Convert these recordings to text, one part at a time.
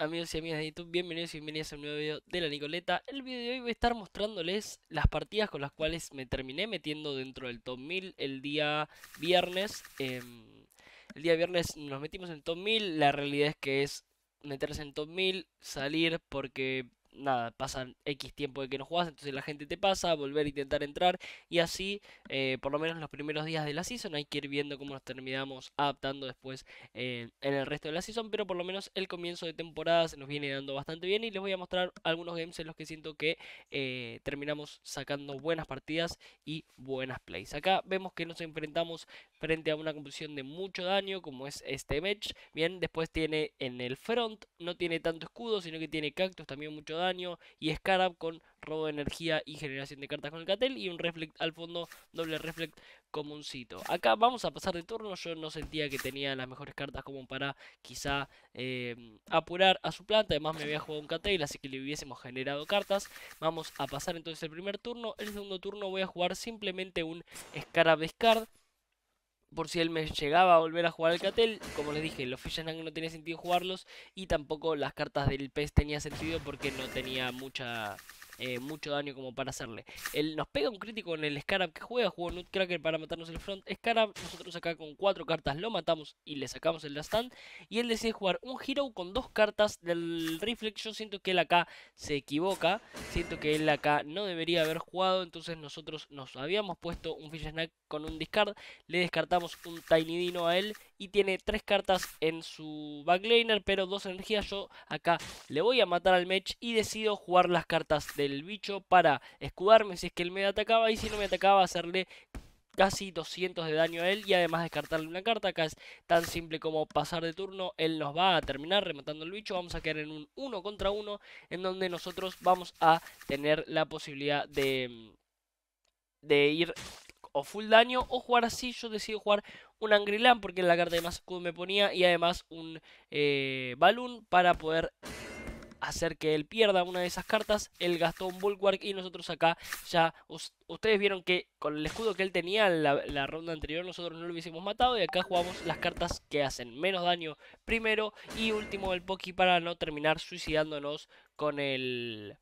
amigos y amigas de YouTube? Bienvenidos y bienvenidas a un nuevo video de la Nicoleta. El video de hoy voy a estar mostrándoles las partidas con las cuales me terminé metiendo dentro del top 1000 el día viernes. Em, el día viernes nos metimos en top 1000, la realidad es que es meterse en top 1000, salir porque nada, pasan X tiempo de que no juegas entonces la gente te pasa, volver a intentar entrar y así, eh, por lo menos los primeros días de la season, hay que ir viendo cómo nos terminamos adaptando después eh, en el resto de la season, pero por lo menos el comienzo de temporada se nos viene dando bastante bien y les voy a mostrar algunos games en los que siento que eh, terminamos sacando buenas partidas y buenas plays. Acá vemos que nos enfrentamos frente a una composición de mucho daño como es este match, bien, después tiene en el front, no tiene tanto escudo, sino que tiene cactus también mucho daño daño y Scarab con robo de energía y generación de cartas con el Catel y un Reflect al fondo, doble Reflect comúncito Acá vamos a pasar de turno, yo no sentía que tenía las mejores cartas como para quizá eh, apurar a su planta, además me había jugado un Catel, así que le hubiésemos generado cartas. Vamos a pasar entonces el primer turno, el segundo turno voy a jugar simplemente un Scarab Discard por si él me llegaba a volver a jugar al Catel. Como les dije, los nang no tenía sentido jugarlos y tampoco las cartas del pez tenía sentido porque no tenía mucha eh, mucho daño como para hacerle. Él nos pega un crítico en el Scarab que juega, jugó Nutcracker para matarnos el front Scarab. Nosotros acá con cuatro cartas lo matamos y le sacamos el last stand. Y él decide jugar un Hero con dos cartas del Reflex. Yo siento que él acá se equivoca, siento que él acá no debería haber jugado. Entonces nosotros nos habíamos puesto un Fish Snack con un discard, le descartamos un Tiny Dino a él y tiene tres cartas en su backliner. pero dos energías. Yo acá le voy a matar al mech. y decido jugar las cartas del bicho para escudarme si es que él me atacaba y si no me atacaba hacerle casi 200 de daño a él y además descartarle una carta. Acá es tan simple como pasar de turno. Él nos va a terminar rematando el bicho. Vamos a quedar en un 1 contra 1 en donde nosotros vamos a tener la posibilidad de, mm, de ir o full daño o jugar así. Yo decido jugar un Angrilan porque es la carta de más escudo me ponía y además un eh, Balloon para poder hacer que él pierda una de esas cartas. Él gastó un Bulwark y nosotros acá ya... Ustedes vieron que con el escudo que él tenía en la, la, ronda anterior nosotros no lo hubiésemos matado y acá jugamos las cartas que hacen menos daño primero y último el Poki para no terminar suicidándonos con el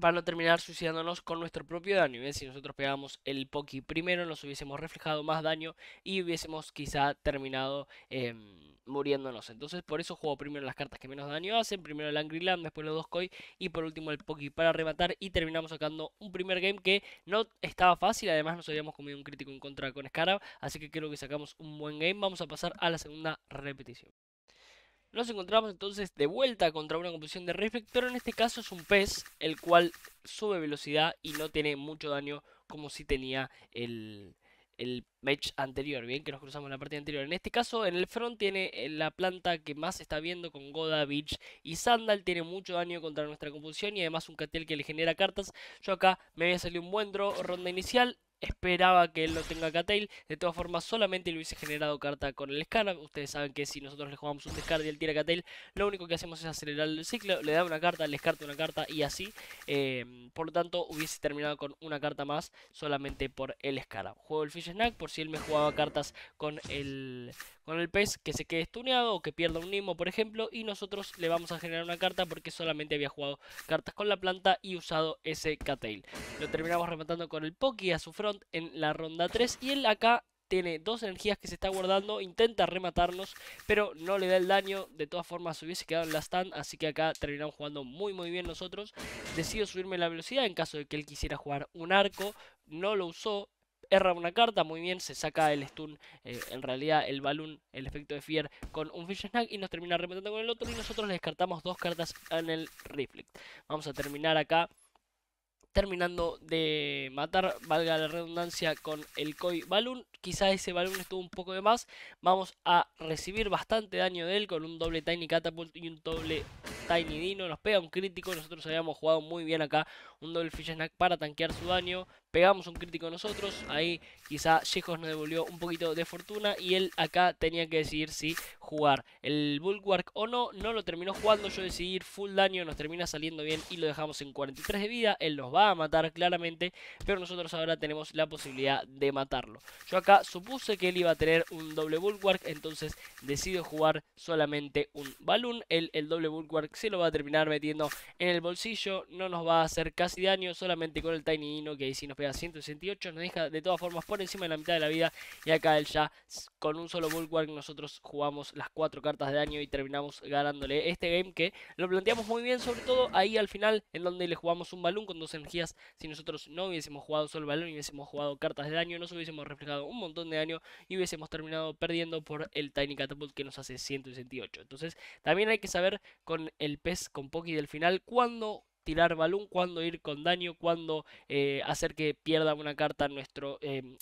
para no terminar suicidándonos con nuestro propio daño. Si nosotros pegábamos el Poki primero, nos hubiésemos reflejado más daño y hubiésemos quizá terminado em, muriéndonos. Entonces, por eso juego primero las cartas que menos daño hacen, primero el Angry Land, después los dos Koi y por último el Poki para rematar. Y terminamos sacando un primer game que no estaba fácil, además nos habíamos comido un crítico en contra con Scarab, así que creo que sacamos un buen game. Vamos a pasar a la segunda repetición. Nos encontramos entonces de vuelta contra una composición de Reflect, pero en este caso es un pez, el cual sube velocidad y no tiene mucho daño como si tenía el, match anterior, bien que nos cruzamos en la partida anterior. En este caso, en el front tiene eh, la planta que más está viendo con Goda, Beach y Sandal. Tiene mucho daño contra nuestra composición y además un cartel que le genera cartas. Yo acá me voy a salir un buen draw, ronda inicial esperaba que él lo tenga Cattail. De todas formas, solamente le hubiese generado carta con el Scarab. Ustedes saben que si nosotros le jugamos un descard y él tira Cattail, lo único que hacemos es acelerar el ciclo. Le da una carta, le descarta una carta y así. Em, por lo tanto, hubiese terminado con una carta más solamente por el Scarab. Juego el Fish Snack por si él me jugaba cartas con el con el pez que se quede estuneado o que pierda un Nimo, por ejemplo, y nosotros le vamos a generar una carta porque solamente había jugado cartas con la planta y usado ese Cattail. Lo terminamos rematando con el Poki a su front en la ronda 3 y él acá tiene dos energías que se está guardando, intenta rematarnos, pero no le da el daño, de todas formas se hubiese quedado en la stand, así que acá terminamos jugando muy muy bien nosotros. Decido subirme la velocidad en caso de que él quisiera jugar un arco, no lo usó, erra una carta, muy bien, se saca el stun, eh, en realidad el balloon, el efecto de fear con un fish snack y nos termina rematando con el otro y nosotros descartamos dos cartas en el reflect. Vamos a terminar acá terminando de matar, valga la redundancia, con el Koi Balloon. quizás ese balón estuvo un poco de más. Vamos a recibir bastante daño de él con un doble Tiny Catapult y un doble Tiny Dino. Nos pega un crítico. Nosotros habíamos jugado muy bien acá un doble Fish Snack para tanquear su daño pegamos un crítico nosotros, ahí quizá Yejos nos devolvió un poquito de fortuna y él acá tenía que decidir si jugar el Bulwark o no, no lo terminó jugando, yo decidí ir full daño, nos termina saliendo bien y lo dejamos en 43 de vida, él nos va a matar claramente, pero nosotros ahora tenemos la posibilidad de matarlo. Yo acá supuse que él iba a tener un doble Bulwark, entonces decido jugar solamente un balón, él el doble Bulwark se lo va a terminar metiendo en el bolsillo, no nos va a hacer casi daño, solamente con el Tiny Hino que ahí sí nos pega 168, nos deja de todas formas por encima de la mitad de la vida. Y acá él ya con un solo Bulwark nosotros jugamos las cuatro cartas de daño y terminamos ganándole este game que lo planteamos muy bien, sobre todo ahí al final en donde le jugamos un balón con dos energías. Si nosotros no hubiésemos jugado solo el balón y hubiésemos jugado cartas de daño, nos hubiésemos reflejado un montón de daño y hubiésemos terminado perdiendo por el Tiny Catapult que nos hace 168. Entonces también hay que saber con el pez, con Poki del final, cuando tirar balón, cuándo ir con daño, Cuando eh, hacer que pierda una carta nuestro... Em,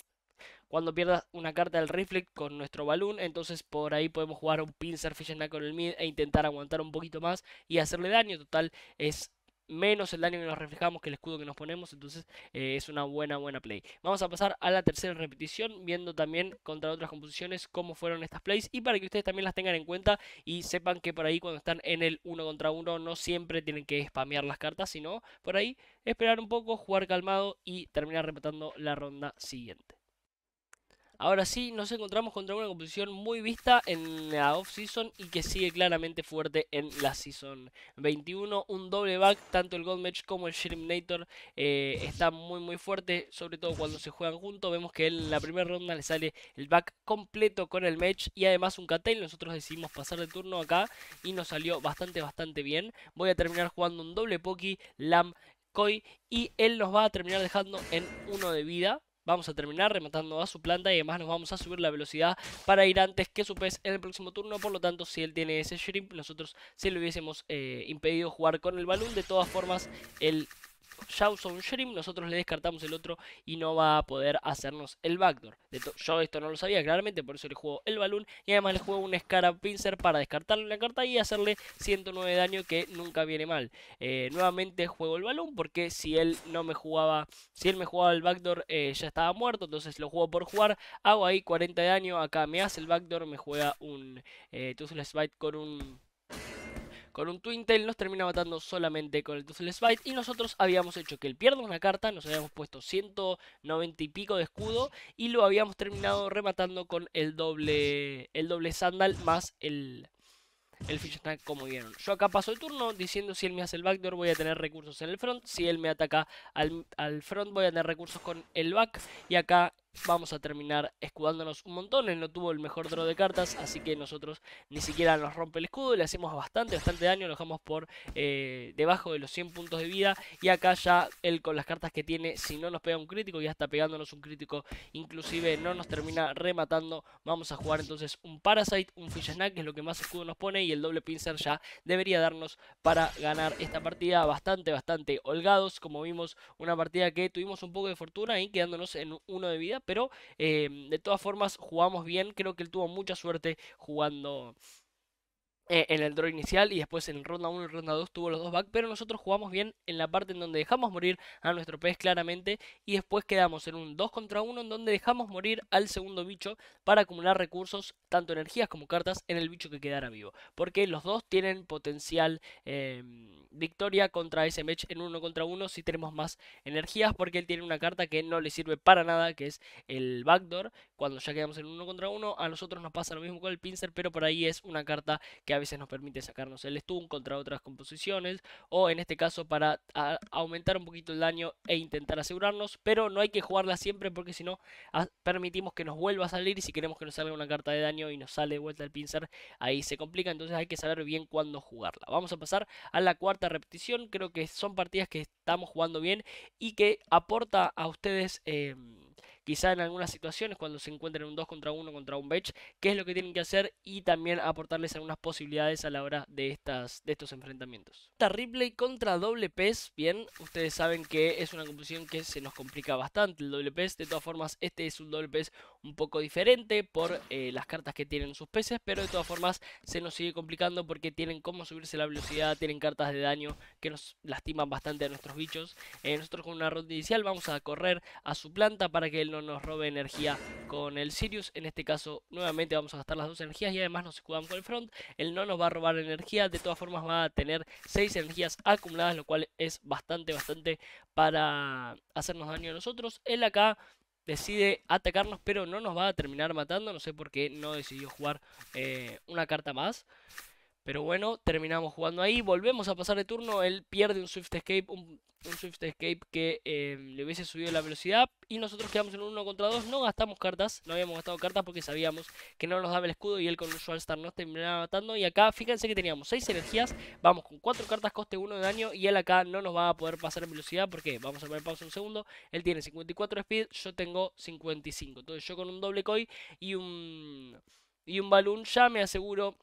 cuando pierda una carta del Reflect con nuestro balón, entonces por ahí podemos jugar un Pincer Fish con el mid e intentar aguantar un poquito más y hacerle daño. Total, es menos el daño que nos reflejamos que el escudo que nos ponemos. Entonces eh, es una buena, buena play. Vamos a pasar a la tercera repetición, viendo también contra otras composiciones cómo fueron estas plays. Y para que ustedes también las tengan en cuenta y sepan que por ahí cuando están en el uno contra uno no siempre tienen que spamear las cartas, sino por ahí esperar un poco, jugar calmado y terminar repetando la ronda siguiente. Ahora sí, nos encontramos contra una composición muy vista en la off-season y que sigue claramente fuerte en la season 21. Un doble back, tanto el Gold Match como el Sherminator eh, está muy muy fuerte, sobre todo cuando se juegan juntos. Vemos que en la primera ronda le sale el back completo con el match y además un cattail. Nosotros decidimos pasar de turno acá y nos salió bastante bastante bien. Voy a terminar jugando un doble Poki, Lam, Koi y él nos va a terminar dejando en uno de vida. Vamos a terminar rematando a su planta y además nos vamos a subir la velocidad para ir antes que su pez en el próximo turno. Por lo tanto, si él tiene ese shrimp, nosotros se lo hubiésemos eh, impedido jugar con el balón. De todas formas, él un Shrim, nosotros le descartamos el otro y no va a poder hacernos el backdoor. yo esto no lo sabía claramente, por eso le juego el balón y además le juego un Scarab Pincer para descartarle la carta y hacerle 109 de daño que nunca viene mal. Eh, nuevamente juego el balón porque si él no me jugaba, si él me jugaba el backdoor eh, ya estaba muerto, entonces lo juego por jugar, hago ahí 40 de daño, acá me hace el backdoor, me juega un eh, Tussle con un con un Twintel, nos termina matando solamente con el Toothless Bite. Y nosotros habíamos hecho que él pierda una carta, nos habíamos puesto 190 y pico de escudo y lo habíamos terminado rematando con el doble, el doble Sandal más el, el Fish tank como vieron. Yo acá paso el turno diciendo si él me hace el backdoor voy a tener recursos en el front, si él me ataca al, al front voy a tener recursos con el back y acá vamos a terminar escudándonos un montón. Él no tuvo el mejor draw de cartas, así que nosotros ni siquiera nos rompe el escudo. Le hacemos bastante, bastante daño. Lo dejamos por eh, debajo de los 100 puntos de vida. Y acá ya él con las cartas que tiene, si no nos pega un crítico, ya está pegándonos un crítico. Inclusive no nos termina rematando. Vamos a jugar entonces un Parasite, un Fish Snack, que es lo que más escudo nos pone. Y el doble pincer ya debería darnos para ganar esta partida. Bastante, bastante holgados. Como vimos, una partida que tuvimos un poco de fortuna y quedándonos en uno de vida pero em, de todas formas jugamos bien, creo que él tuvo mucha suerte jugando eh, en el draw inicial y después en ronda 1 y ronda 2 tuvo los dos back, pero nosotros jugamos bien en la parte en donde dejamos morir a nuestro pez claramente y después quedamos en un 2 contra 1 en donde dejamos morir al segundo bicho para acumular recursos, tanto energías como cartas, en el bicho que quedara vivo, porque los dos tienen potencial em, victoria contra ese match en 1 contra 1 si tenemos más energías, porque él tiene una carta que no le sirve para nada, que es el backdoor, cuando ya quedamos en 1 contra 1, a nosotros nos pasa lo mismo con el pincer, pero por ahí es una carta que a veces nos permite sacarnos el stun contra otras composiciones o en este caso para aumentar un poquito el daño e intentar asegurarnos, pero no hay que jugarla siempre porque si no permitimos que nos vuelva a salir y si queremos que nos salga una carta de daño y nos sale de vuelta el pincer, ahí se complica, entonces hay que saber bien cuándo jugarla. Vamos a pasar a la cuarta repetición, creo que son partidas que estamos jugando bien y que aporta a ustedes... Em, quizá en algunas situaciones cuando se encuentren un 2 contra 1 contra un Bech, qué es lo que tienen que hacer y también aportarles algunas posibilidades a la hora de, estas, de estos enfrentamientos. Esta replay contra doble pez, bien, ustedes saben que es una composición que se nos complica bastante el doble pez, de todas formas este es un doble pez un poco diferente por eh, las cartas que tienen sus peces, pero de todas formas se nos sigue complicando porque tienen cómo subirse la velocidad, tienen cartas de daño que nos lastiman bastante a nuestros bichos. Eh, nosotros con una ronda inicial vamos a correr a su planta para que él no nos robe energía con el Sirius. En este caso nuevamente vamos a gastar las dos energías y además nos escudamos con el front. Él no nos va a robar energía, de todas formas va a tener 6 energías acumuladas, lo cual es bastante, bastante para hacernos daño a nosotros. Él acá decide atacarnos, pero no nos va a terminar matando. No sé por qué no decidió jugar eh, una carta más. Pero bueno, terminamos jugando ahí. Volvemos a pasar de turno. Él pierde un Swift Escape. Un, Swift Escape que em, le hubiese subido la velocidad. Y nosotros quedamos en un 1 contra 2. No gastamos cartas. No habíamos gastado cartas porque sabíamos que no nos daba el escudo. Y él con un Star nos terminaba matando. Y acá, fíjense que teníamos 6 energías. Vamos con 4 cartas, coste 1 de daño. Y él acá no nos va a poder pasar en velocidad. Porque vamos a poner pausa un segundo. Él tiene 54 speed. Yo tengo 55. Entonces yo con un doble koi y un, y un balloon ya me aseguro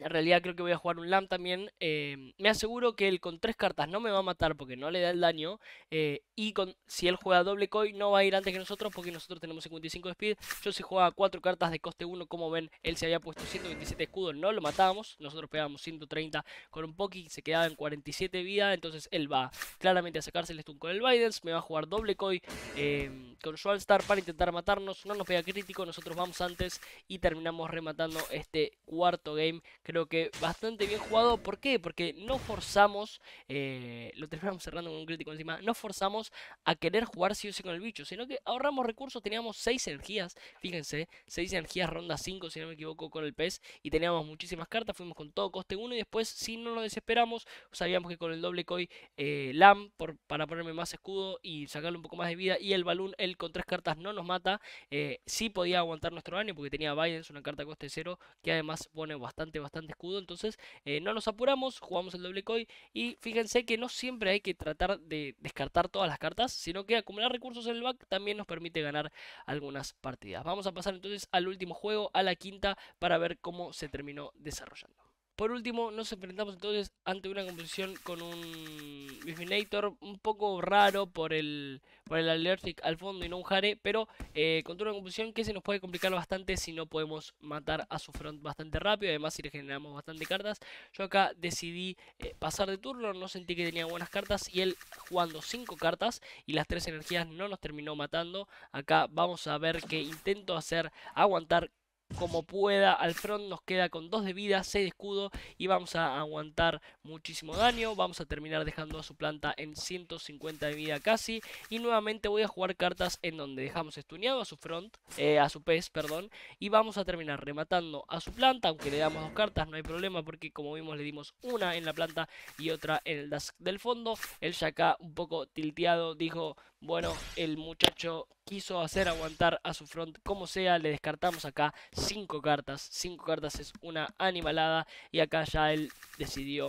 en realidad creo que voy a jugar un LAM también. Eh, me aseguro que él con tres cartas no me va a matar porque no le da el daño. Eh, y con, si él juega doble koi no va a ir antes que nosotros porque nosotros tenemos 55 de speed. Yo si jugaba cuatro cartas de coste 1, como ven, él se había puesto 127 escudos, no lo matábamos. Nosotros pegábamos 130 con un Poki, se quedaba en 47 vida. Entonces él va claramente a sacarse el stun con el Bidens. Me va a jugar doble koi. Eh, con su star para intentar matarnos. No nos pega crítico, nosotros vamos antes y terminamos rematando este cuarto game. Creo que bastante bien jugado. ¿Por qué? Porque no forzamos, eh, lo terminamos cerrando con un crítico encima, no forzamos a querer jugar si o con el bicho, sino que ahorramos recursos. Teníamos 6 energías, fíjense, 6 energías ronda 5, si no me equivoco, con el pez. Y teníamos muchísimas cartas, fuimos con todo coste 1 y después, si no lo desesperamos, sabíamos que con el doble koi eh, LAM, por, para ponerme más escudo y sacarle un poco más de vida, y el balón, con tres cartas no nos mata. si eh, sí podía aguantar nuestro año porque tenía es una carta coste cero, que además pone bastante, bastante escudo. Entonces eh, no nos apuramos, jugamos el doble coy. Y fíjense que no siempre hay que tratar de descartar todas las cartas, sino que acumular recursos en el back también nos permite ganar algunas partidas. Vamos a pasar entonces al último juego, a la quinta, para ver cómo se terminó desarrollando. Por último, nos enfrentamos entonces ante una composición con un Bifinator un poco raro por el, por el Alertic al fondo y no un Hare. pero eh, una composición que se nos puede complicar bastante si no podemos matar a su front bastante rápido, además si le generamos bastante cartas. Yo acá decidí eh, pasar de turno, no sentí que tenía buenas cartas y él jugando 5 cartas y las 3 energías no nos terminó matando. Acá vamos a ver que intento hacer aguantar como pueda al front. Nos queda con 2 de vida, 6 de escudo y vamos a aguantar muchísimo daño. Vamos a terminar dejando a su planta en 150 de vida casi. Y nuevamente voy a jugar cartas en donde dejamos estuneado a su front, eh, a su pez, perdón. Y vamos a terminar rematando a su planta, aunque le damos dos cartas, no hay problema porque como vimos le dimos una en la planta y otra en el dash del fondo. El acá un poco tilteado dijo... Bueno, el muchacho quiso hacer aguantar a su front como sea. Le descartamos acá 5 cartas. 5 cartas es una animalada. Y acá ya él decidió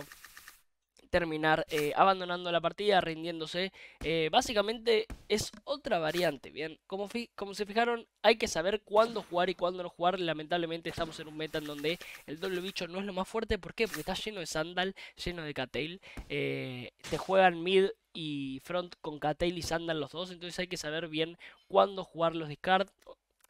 terminar eh, abandonando la partida, rindiéndose. Eh, básicamente es otra variante, ¿bien? Como, se fijaron, hay que saber cuándo jugar y cuándo no jugar. Lamentablemente estamos en un meta en donde el doble bicho no es lo más fuerte. ¿Por qué? Porque está lleno de Sandal, lleno de Cattail. Se eh, te juegan mid y front con Cattail y Sandal los dos. Entonces hay que saber bien cuándo jugar los discard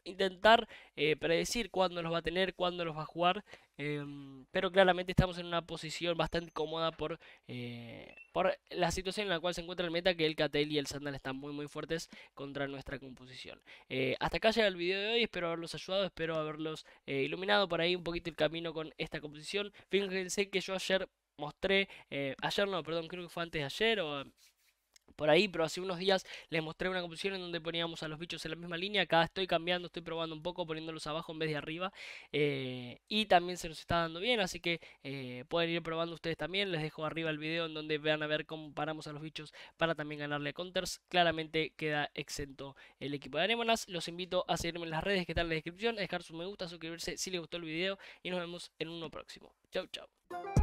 intentar eh, predecir cuándo los va a tener, cuándo los va a jugar. Em, pero claramente estamos en una posición bastante cómoda por, eh, por la situación en la cual se encuentra el meta, que el Catel y el Sandal están muy muy fuertes contra nuestra composición. Eh, hasta acá llega el video de hoy, espero haberlos ayudado, espero haberlos iluminado por ahí un poquito el camino con esta composición. Fíjense que yo ayer mostré, ayer no, perdón, creo que fue antes de ayer o por ahí, pero hace unos días les mostré una composición en donde poníamos a los bichos en la misma línea. Acá estoy cambiando, estoy probando un poco, poniéndolos abajo en vez de arriba. Eh, y también se nos está dando bien, así que eh, pueden ir probando ustedes también. Les dejo arriba el video en donde vean a ver cómo paramos a los bichos para también ganarle a counters. Claramente queda exento el equipo de Anémonas. Los invito a seguirme en las redes que están en la descripción, dejar su me gusta, suscribirse si les gustó el video y nos vemos en uno próximo. Chau, chau.